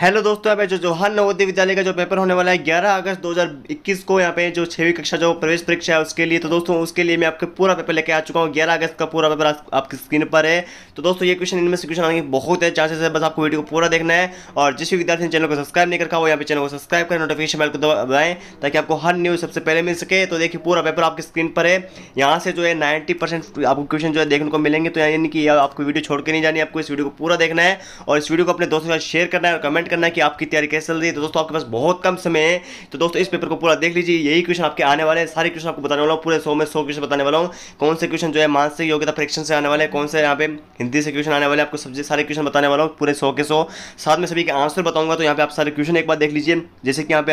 hello दोस्तों यहाँ पे जो जवाहर नवोदय विद्यालय का जो पेपर होने वाला है 11 अगस्त 2021 को यहाँ पे जो छवी कक्षा जो प्रवेश परीक्षा है उसके लिए तो दोस्तों उसके लिए मैं आपके पूरा पेपर लेके आ चुका हूँ 11 अगस्त का पूरा पेपर आपकी स्क्रीन पर है तो दोस्तों ये क्वेश्चन इनमें से क्वेश्चन आने की बहुत है चांसेस है बस आपको वीडियो को पूरा देखना है और जिस भी विद्यार्थी ने चैनल को सब्सक्राइब नहीं रखा हो यहाँ पे चैनल को सब्सक्राइब करें नोटिफिकेशन बेल को दबाएं ताकि आपको हर न्यूज़ सबसे पहले मिल सके तो देखिए पूरा पेपर आपकी स्क्रीन पर है यहाँ से जो है नाइन्टी आपको क्वेश्चन जो है देखने को मिलेंगे तो यानी कि आपको वीडियो छोड़ के नहीं जानी आपको इस वीडियो को पूरा देखना है और इस वीडियो को अपने दोस्तों के साथ शेयर करना है और कमेंट कमेंट करना कि आपकी तैयारी कैसे चल रही है तो दोस्तों आपके पास बहुत कम समय है तो दोस्तों इस पेपर को पूरा देख लीजिए यही क्वेश्चन आपके आने वाले हैं सारे क्वेश्चन आपको बताने वाला हूँ पूरे सौ में सौ क्वेश्चन बताने वाला हूँ कौन से क्वेश्चन जो है मानसिक योग्यता परीक्षण से आने वाले हैं कौन से यहाँ पे हिंदी से क्वेश्चन आने वाले आपको सब्जी सारे क्वेश्चन बताने वाला हूँ पूरे सौ के सौ साथ में सभी के आंसर बताऊंगा तो यहाँ पे आप सारे क्वेश्चन एक बार देख लीजिए जैसे कि यहाँ पे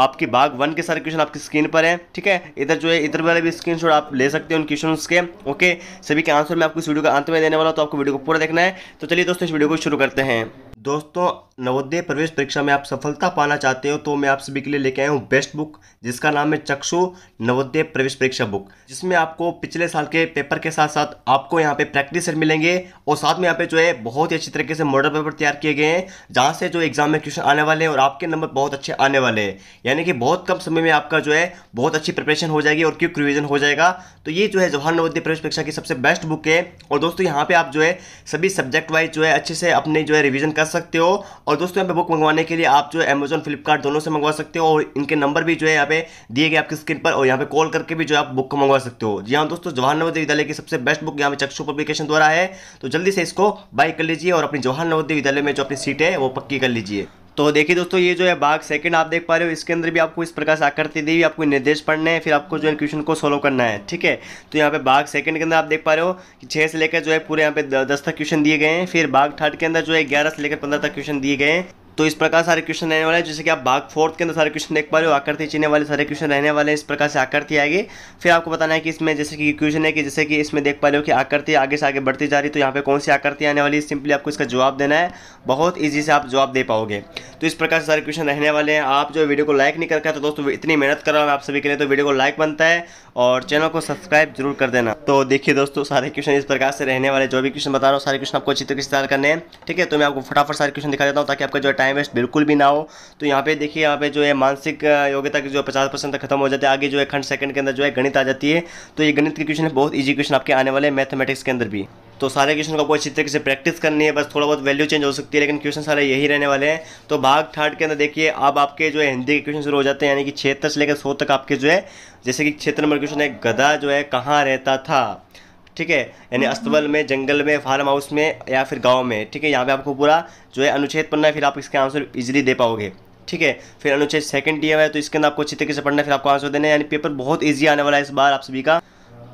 आपके भाग वन के सारे क्वेश्चन आपकी स्क्रीन पर है ठीक है इधर जो है इधर वाले भी स्क्रीन आप ले सकते हैं उन क्वेश्चन के ओके सभी के आंसर मैं आपको इस वीडियो का अंत में देने वाला हूँ तो आपको वीडियो को पूरा देखना है तो चलिए दोस्तों इस वीडियो को शुरू करते हैं दोस्तों नवोदय प्रवेश परीक्षा में आप सफलता पाना चाहते हो तो मैं आप सभी के लिए लेके आया हूँ बेस्ट बुक जिसका नाम है चक्षु नवोदय प्रवेश परीक्षा बुक जिसमें आपको पिछले साल के पेपर के साथ साथ आपको यहाँ पे प्रैक्टिस सेट मिलेंगे और साथ में यहाँ पे जो है बहुत ही अच्छी तरीके से मॉडल पेपर तैयार किए गए हैं जहाँ से जो एग्जाम में क्वेश्चन आने वाले हैं और आपके नंबर बहुत अच्छे आने वाले हैं यानी कि बहुत कम समय में आपका जो है बहुत अच्छी प्रिपरेशन हो जाएगी और क्यों रिविजन हो जाएगा तो ये जो है जवाहर नवोदय प्रवेश परीक्षा की सबसे बेस्ट बुक है और दोस्तों यहाँ पे आप जो है सभी सब्जेक्ट वाइज जो है अच्छे से अपने जो है रिविजन कर सकते हो और दोस्तों यहाँ पे बुक मंगवाने के लिए आप जो है अमेजोन फ्लिपकार्ट दोनों से मंगवा सकते हो और इनके नंबर भी जो है यहाँ पे दिए गए आपकी स्क्रीन पर और यहाँ पे कॉल करके भी जो आप बुक को मंगवा सकते हो जी हाँ दोस्तों जवाहर नवोदय विद्यालय की सबसे बेस्ट बुक यहाँ पे चक्षु पब्लिकेशन द्वारा है तो जल्दी से इसको बाई कर लीजिए और अपनी जवाहर नवोदय विद्यालय में जो अपनी सीट है वो पक्की कर लीजिए तो देखिए दोस्तों ये जो है भाग सेकंड आप देख पा रहे हो इसके अंदर भी आपको इस प्रकार से आकृति दी हुई आपको निर्देश पढ़ने हैं फिर आपको जो है क्वेश्चन को सॉल्व करना है ठीक है तो यहाँ पे भाग सेकंड के अंदर आप देख पा रहे हो कि छः से लेकर जो है पूरे यहाँ पे दस तक क्वेश्चन दिए गए हैं फिर भाग थर्ड के अंदर जो है ग्यारह से लेकर पंद्रह तक क्वेश्चन दिए गए हैं तो इस प्रकार सारे क्वेश्चन रहने वाले हैं जैसे कि आप भाग फोर्थ के अंदर सारे क्वेश्चन देख पा रहे हो आकृति चीने वाले सारे क्वेश्चन रहने वाले हैं इस प्रकार से आकृति आएगी फिर आपको बताना है कि इसमें जैसे कि क्वेश्चन है कि जैसे कि इसमें देख पा रहे हो कि आकृति आगे से आगे बढ़ती जा रही तो यहाँ पर कौन सी आकृति आने वाली है सिंपली आपको इसका जवाब देना है बहुत ईजी से आप जवाब दे पाओगे तो इस प्रकार से सारे क्वेश्चन रहने वाले हैं आप जो वीडियो को लाइक नहीं करता तो दोस्तों इतनी मेहनत कर रहा हूँ आप सभी के लिए तो वीडियो को लाइक बनता है और चैनल को सब्सक्राइब जरूर कर देना तो देखिए दोस्तों सारे क्वेश्चन इस प्रकार से रहने वाले जो भी क्वेश्चन बता रहा हूँ सारे क्वेश्चन आपको अच्छी तरीके से तैयार करने हैं ठीक है तो मैं आपको फटाफट सारे क्वेश्चन दिखा देता हूँ ताकि आपका जो टाइम टाइम वेस्ट बिल्कुल भी ना हो तो यहाँ पे देखिए यहाँ पे जो है मानसिक योग्यता की जो पचास परसेंट तक खत्म हो जाते हैं आगे जो है खंड सेकंड के अंदर जो है गणित आ जाती है तो ये गणित के क्वेश्चन बहुत ईजी क्वेश्चन आपके आने वाले मैथमेटिक्स के अंदर भी तो सारे क्वेश्चन को आपको अच्छी तरीके से प्रैक्टिस करनी है बस थोड़ा बहुत वैल्यू चेंज हो सकती है लेकिन क्वेश्चन सारे यही रहने वाले हैं तो भाग थर्ड के अंदर देखिए अब आपके जो है हिंदी के क्वेश्चन शुरू हो जाते हैं यानी कि छिहत्तर से लेकर सौ तक आपके जो है जैसे कि क्षेत्र नंबर क्वेश्चन है गधा जो है कहाँ रहता था ठीक है यानी अस्तबल में जंगल में फार्म हाउस में या फिर गाँव में ठीक है यहाँ पे आपको पूरा जो है अनुच्छेद पढ़ना है फिर आप इसका आंसर इजिली दे पाओगे ठीक है फिर अनुच्छेद सेकंड दिया हुआ है तो इसके अंदर आपको अच्छी तरीके से पढ़ना है फिर आपको आंसर देना है यानी पेपर बहुत ईजी आने वाला है इस बार आप सभी का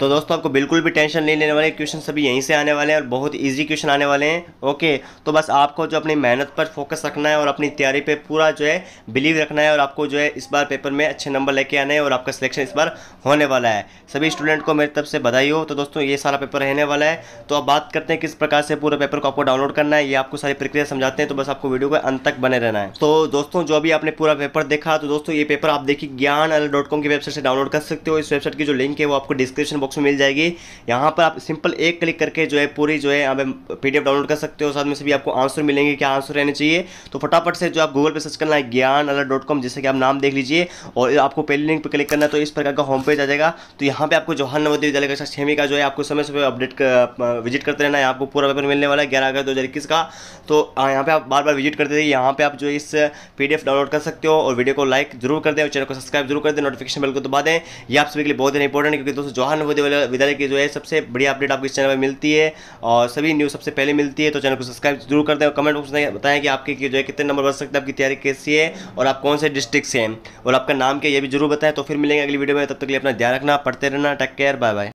तो दोस्तों आपको बिल्कुल भी टेंशन नहीं लेने वाले क्वेश्चन सभी यहीं से आने वाले हैं और बहुत ईजी क्वेश्चन आने वाले हैं ओके तो बस आपको जो अपनी मेहनत पर फोकस रखना है और अपनी तैयारी पर पूरा जो है बिलीव रखना है और आपको जो है इस बार पेपर में अच्छे नंबर लेके आने हैं और आपका सिलेक्शन इस बार होने वाला है सभी स्टूडेंट को मेरी तरफ से बधाई हो तो दोस्तों ये सारा पेपर रहने वाला है तो अब बात करते हैं किस प्रकार से पूरे पेपर को आपको डाउनलोड करना है ये आपको सारी प्रक्रिया समझाते हैं तो बस आपको वीडियो को अंत तक बने रहना है तो दोस्तों जो अभी आपने पूरा पेपर देखा तो दोस्तों ये पेपर आप देखिए ज्ञान की वेबसाइट से डाउनलोड कर सकते हो इस वेबसाइट की जो लिंक है वो आपको डिस्क्रिप्शन बॉक्स बॉक्स में मिल जाएगी यहाँ पर आप सिंपल एक क्लिक करके जो है पूरी जो है आप पी डाउनलोड कर सकते हो साथ में से भी आपको आंसर मिलेंगे क्या आंसर रहने चाहिए तो फटाफट से जो आप गूगल पर सर्च करना है ज्ञान अलर्ट डॉट कॉम जैसे कि आप नाम देख लीजिए और आपको पहले लिंक पर क्लिक करना है तो इस प्रकार का होम पेज आ जाएगा तो यहाँ पर आपको जवाहर नवोदय विद्यालय कक्षा छवीं का जो है आपको समय समय अपडेट विजिट करते रहना है आपको पूरा पेपर मिलने वाला है ग्यारह अगस्त दो का तो यहाँ पर आप बार बार विजिट करते रहिए यहाँ पर आप जो इस पी डाउनलोड कर सकते हो और वीडियो को लाइक जरूर कर दें और चैनल को सब्सक्राइब जरूर कर दें नोटिफिकेशन बिल को दबा दें ये आप सभी के लिए बहुत ही इंपॉर्टेंट क्योंकि दोस्तों जवाहर नवोदय नवोदय विद्यालय की जो है सबसे बढ़िया अपडेट आपको इस चैनल में मिलती है और सभी न्यूज़ सबसे पहले मिलती है तो चैनल को सब्सक्राइब जरूर कर दें और कमेंट बॉक्स में बताएं कि आपके जो है कितने नंबर बन सकते हैं आपकी तैयारी कैसी है और आप कौन से डिस्ट्रिक्ट से हैं और आपका नाम क्या ये भी जरूर बताएं तो फिर मिलेंगे अगली वीडियो में तब तक के लिए अपना ध्यान रखना पढ़ते रहना टेक केयर बाय बाय